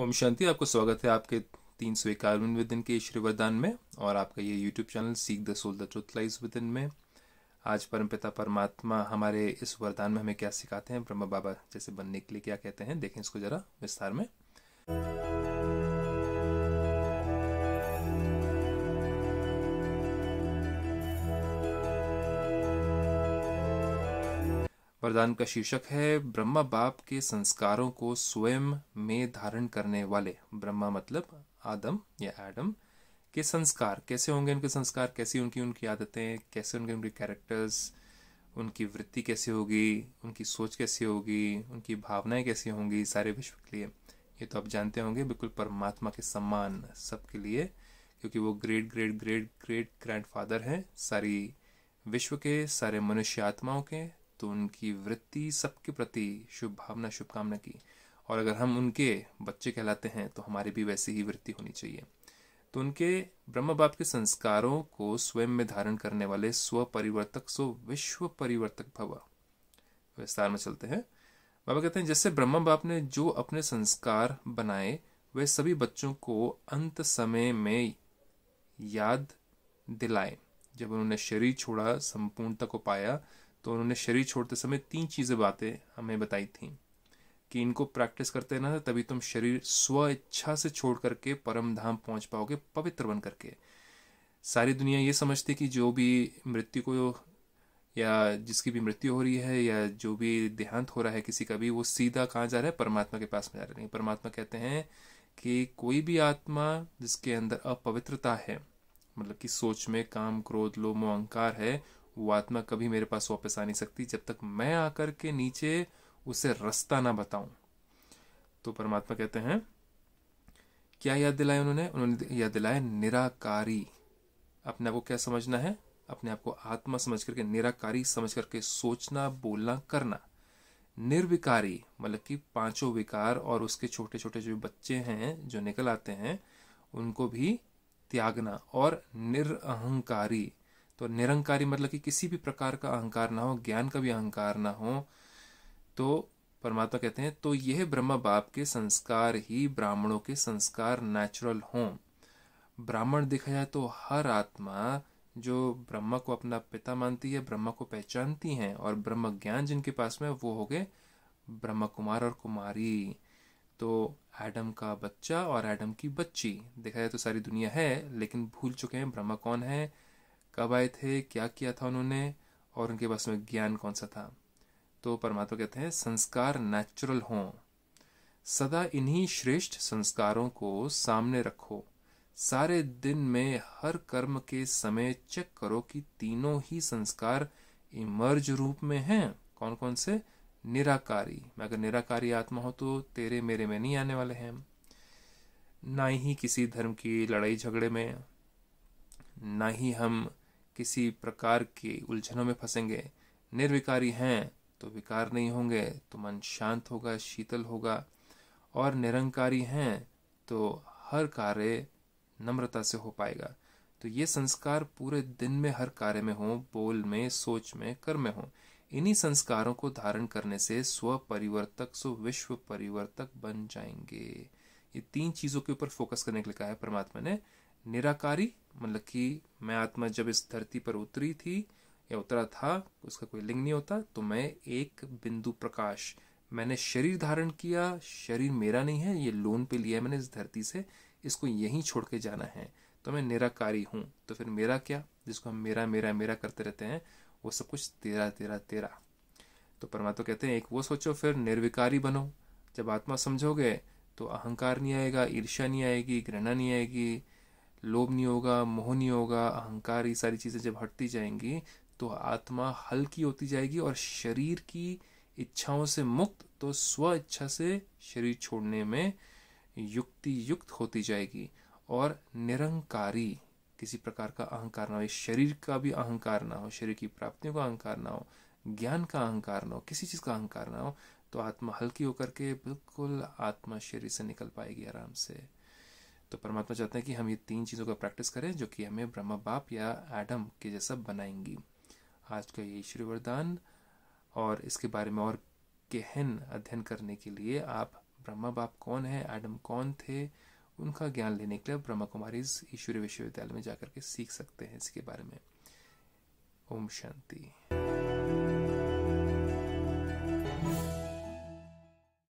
ओम शांति आपको स्वागत है आपके तीन सौ इक्यावन दिन के ईश्वरी वरदान में और आपका ये YouTube channel seek the soul the truth lies within में आज परमपिता परमात्मा हमारे इस वरदान में हमें क्या सिखाते हैं ब्रह्म बाबा जैसे बनने के लिए क्या कहते हैं देखें इसको जरा विस्तार में वरदान का शीर्षक है ब्रह्मा बाप के संस्कारों को स्वयं में धारण करने वाले ब्रह्मा मतलब आदम या एडम के संस्कार कैसे होंगे उनके संस्कार कैसी उनकी उनकी आदतें कैसे उनके उनके कैरेक्टर्स उनकी वृत्ति कैसी होगी उनकी सोच कैसी होगी उनकी भावनाएं कैसी होंगी सारे विश्व के लिए ये तो आप जानते होंगे बिल्कुल परमात्मा के सम्मान सबके लिए क्योंकि वो great great great great father हैं सारी विश्व के सारे मनुष्य आत्माओं के तो उनकी वृत्ति सबके प्रति शुभ भावना शुभकामना की और अगर हम उनके बच्चे कहलाते हैं तो हमारी भी वैसी ही वृत्ति होनी चाहिए तो उनके ब्रह्म बाप के संस्कारों को स्वयं में धारण करने वाले स्व परिवर्तक सो विश्व परिवर्तक भव विस्तार में चलते हैं बाबा कहते हैं जैसे ब्रह्म बाप ने जो अपने संस्कार बनाए वे सभी बच्चों को अंत समय में याद दिलाए जब उन्होंने शरीर छोड़ा संपूर्णता को पाया तो उन्होंने शरीर छोड़ते समय तीन चीज़ें बातें हमें बताई थी कि इनको प्रैक्टिस करते रहना तभी तुम शरीर स्व इच्छा से छोड़ करके परम धाम पहुंच पाओगे पवित्र बन करके सारी दुनिया ये समझती कि जो भी मृत्यु को या जिसकी भी मृत्यु हो रही है या जो भी देहांत हो रहा है किसी का भी वो सीधा कहाँ जा रहा है परमात्मा के पास में जा रहा है परमात्मा कहते हैं कि कोई भी आत्मा जिसके अंदर अपवित्रता है मतलब कि सोच में काम क्रोध लोमो अहंकार है वो आत्मा कभी मेरे पास वापस आ नहीं सकती जब तक मैं आकर के नीचे उसे रास्ता ना बताऊं तो परमात्मा कहते हैं क्या याद दिलाया उन्होंने उन्होंने याद दिलाया निराकारी अपने आप को क्या समझना है अपने आप को आत्मा समझ करके निराकारी समझ करके सोचना बोलना करना निर्विकारी मतलब कि पांचों विकार और उसके छोटे छोटे जो बच्चे हैं जो निकल आते हैं उनको भी त्यागना और निरअहंकारी तो निरंकारी मतलब कि किसी भी प्रकार का अहंकार ना हो ज्ञान का भी अहंकार ना हो तो परमात्मा कहते हैं तो यह ब्रह्म बाप के संस्कार ही ब्राह्मणों के संस्कार नेचुरल हों ब्राह्मण देखा जाए तो हर आत्मा जो ब्रह्मा को अपना पिता मानती है ब्रह्म को पहचानती हैं और ब्रह्म ज्ञान जिनके पास में वो हो गए ब्रह्म कुमार और कुमारी तो एडम का बच्चा और एडम की बच्ची देखा जाए तो सारी दुनिया है लेकिन भूल चुके हैं ब्रह्म कौन है कब आए थे क्या किया था उन्होंने और उनके पास में ज्ञान कौन सा था तो परमात्मा कहते हैं संस्कार नेचुरल हों सदा इन्हीं श्रेष्ठ संस्कारों को सामने रखो सारे दिन में हर कर्म के समय चेक करो कि तीनों ही संस्कार इमर्ज रूप में हैं कौन कौन से निराकारी अगर निराकारी आत्मा हो तो तेरे मेरे में नहीं आने वाले हैं ना ही किसी धर्म की लड़ाई झगड़े में ना ही हम किसी प्रकार की उलझनों में फंसेंगे निर्विकारी हैं तो विकार नहीं होंगे तो मन शांत होगा शीतल होगा और निरंकारी हैं तो हर कार्य नम्रता से हो पाएगा तो ये संस्कार पूरे दिन में हर कार्य में हो बोल में सोच में कर्म में हो इन्हीं संस्कारों को धारण करने से स्व परिवर्तक सो विश्व परिवर्तक बन जाएंगे ये तीन चीजों के ऊपर फोकस करने के लिए कहा है परमात्मा ने निराकारी मतलब कि मैं आत्मा जब इस धरती पर उतरी थी या उतरा था उसका कोई लिंग नहीं होता तो मैं एक बिंदु प्रकाश मैंने शरीर धारण किया शरीर मेरा नहीं है ये लोन पे लिया है मैंने इस धरती से इसको यहीं छोड़ के जाना है तो मैं निराकारी हूँ तो फिर मेरा क्या जिसको हम मेरा मेरा मेरा करते रहते हैं वो सब कुछ तेरा तेरा तेरा तो परमात्मा कहते हैं एक वो सोचो फिर निर्विकारी बनो जब आत्मा समझोगे तो अहंकार नहीं आएगा ईर्ष्या नहीं आएगी घृणा नहीं आएगी लोभ नहीं होगा मोह नहीं होगा अहंकार ये सारी चीज़ें जब हटती जाएंगी तो आत्मा हल्की होती जाएगी और शरीर की इच्छाओं से मुक्त तो स्व इच्छा से शरीर छोड़ने में युक्ति युक्त होती जाएगी और निरंकारी किसी प्रकार का अहंकार ना हो शरीर का भी अहंकार ना हो शरीर की प्राप्तियों का अहंकार ना हो ज्ञान का अहंकार ना हो किसी चीज़ का अहंकार ना हो तो आत्मा हल्की होकर के बिल्कुल आत्मा शरीर से निकल पाएगी आराम से तो परमात्मा चाहते हैं कि हम ये तीन चीज़ों का प्रैक्टिस करें जो कि हमें ब्रह्मा बाप या एडम के जैसा बनाएंगी आज का ये ईश्वरी वरदान और इसके बारे में और गहन अध्ययन करने के लिए आप ब्रह्मा बाप कौन है एडम कौन थे उनका ज्ञान लेने के लिए ब्रह्मा कुमारी ईश्वरी विश्वविद्यालय में जाकर के सीख सकते हैं इसके बारे में ओम शांति